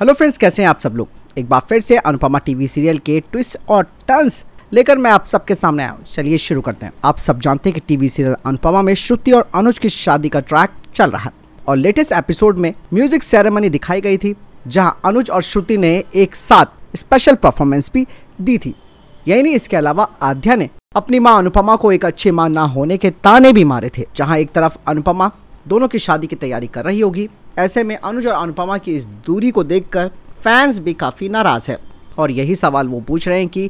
hello friends कैसे हैं आप सब लोग एक बार फिर से अनुपमा टीवी सीरियल के ट्विस्ट और टर्न्स लेकर मैं आप सबके सामने आया हूँ चलिए शुरू करते हैं आप सब जानते हैं कि टीवी सीरियल अनुपमा में श्रुति और अनुज की शादी का ट्रैक चल रहा है और लेटेस्ट एपिसोड में म्यूजिक सेरेमनी दिखाई गई थी जहाँ अनुज और श्रुति ने एक साथ स्पेशल परफॉर्मेंस भी दी थी यही नहीं इसके अलावा आध्या ने अपनी माँ अनुपमा को एक अच्छी माँ ना होने के ताने भी मारे थे जहाँ एक तरफ अनुपमा दोनों की शादी की तैयारी कर रही होगी ऐसे में अनुज और अनुपमा की इस दूरी को देखकर फैंस भी काफ़ी नाराज़ है और यही सवाल वो पूछ रहे हैं कि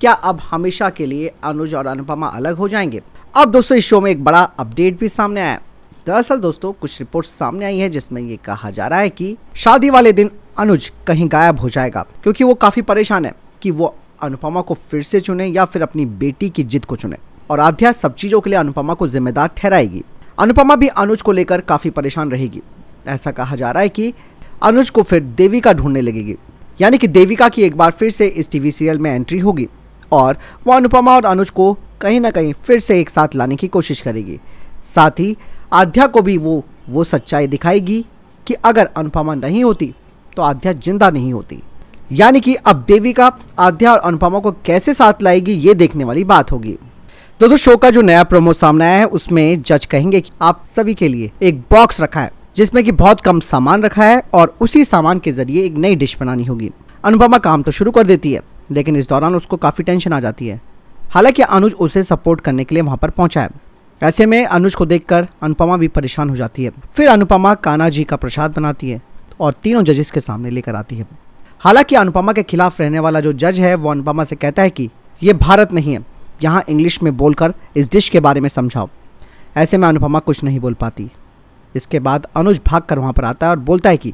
क्या अब हमेशा के लिए अनुज और अनुपमा अलग हो जाएंगे अब दोस्तों इस शो में एक बड़ा अपडेट भी सामने आया दरअसल दोस्तों कुछ रिपोर्ट सामने आई है जिसमें ये कहा जा रहा है कि शादी वाले दिन अनुज कहीं गायब हो जाएगा क्योंकि वो काफ़ी परेशान है कि वो अनुपमा को फिर से चुने या फिर अपनी बेटी की जिद को चुने और आध्या सब चीज़ों के लिए अनुपमा को जिम्मेदार ठहराएगी अनुपमा भी अनुज को लेकर काफ़ी परेशान रहेगी ऐसा कहा जा रहा है कि अनुज को फिर देविका ढूंढने लगेगी यानी कि देविका की एक बार फिर से इस टीवी सीरियल में एंट्री होगी और वो अनुपमा और अनुज को कहीं ना कहीं फिर से एक साथ लाने की कोशिश करेगी साथ ही आध्या को भी वो वो सच्चाई दिखाएगी कि अगर अनुपमा नहीं होती तो आध्या जिंदा नहीं होती यानी कि अब देविका आध्या और अनुपमा को कैसे साथ लाएगी ये देखने वाली बात होगी तो दोस्तों शो का जो नया प्रोमो सामने आया है उसमें जज कहेंगे कि आप सभी के लिए एक बॉक्स रखा है जिसमें कि बहुत कम सामान रखा है और उसी सामान के ज़रिए एक नई डिश बनानी होगी अनुपमा काम तो शुरू कर देती है लेकिन इस दौरान उसको काफ़ी टेंशन आ जाती है हालांकि अनुज उसे सपोर्ट करने के लिए वहाँ पर पहुँचा है ऐसे में अनुज को देख अनुपमा भी परेशान हो जाती है फिर अनुपमा काना जी का प्रसाद बनाती है और तीनों जजेस के सामने लेकर आती है हालांकि अनुपमा के खिलाफ रहने वाला जो जज है वो अनुपमा से कहता है कि ये भारत नहीं है यहाँ इंग्लिश में बोलकर इस डिश के बारे में समझाओ ऐसे में अनुपमा कुछ नहीं बोल पाती इसके बाद अनुज भाग कर वहाँ पर आता है और बोलता है कि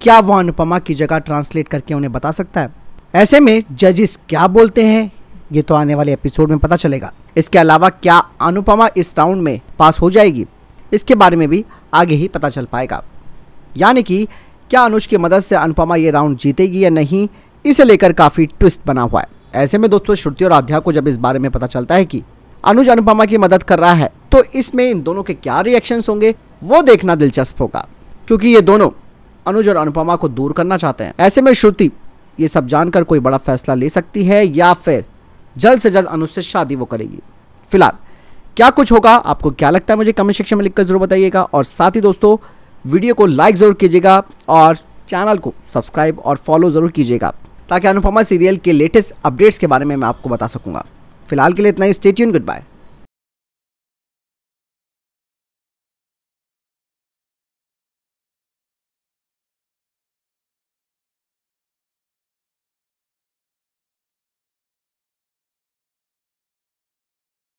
क्या वह अनुपमा की जगह ट्रांसलेट करके उन्हें बता सकता है ऐसे में जजिस क्या बोलते हैं ये तो आने वाले एपिसोड में पता चलेगा इसके अलावा क्या अनुपमा इस राउंड में पास हो जाएगी इसके बारे में भी आगे ही पता चल पाएगा यानी कि क्या अनुज की मदद से अनुपमा ये राउंड जीतेगी या नहीं इसे लेकर काफ़ी ट्विस्ट बना हुआ है ऐसे में दोस्तों श्रुति और आध्या को जब इस बारे में पता चलता है कि अनुज अनुपमा की मदद कर रहा है तो इसमें इन दोनों के क्या रिएक्शंस होंगे वो देखना दिलचस्प होगा क्योंकि ये दोनों अनुज और अनुपमा को दूर करना चाहते हैं ऐसे में श्रुति ये सब जानकर कोई बड़ा फैसला ले सकती है या फिर जल्द से जल्द अनुज से शादी वो करेगी फिलहाल क्या कुछ होगा आपको क्या लगता है मुझे कमेंट सेक्शन में लिखकर जरूर बताइएगा और साथ ही दोस्तों वीडियो को लाइक ज़रूर कीजिएगा और चैनल को सब्सक्राइब और फॉलो ज़रूर कीजिएगा ताकि अनुपमा सीरियल के लेटेस्ट अपडेट्स के बारे में मैं आपको बता सकूंगा फिलहाल के लिए इतना ही स्टेट्यून गुड बाय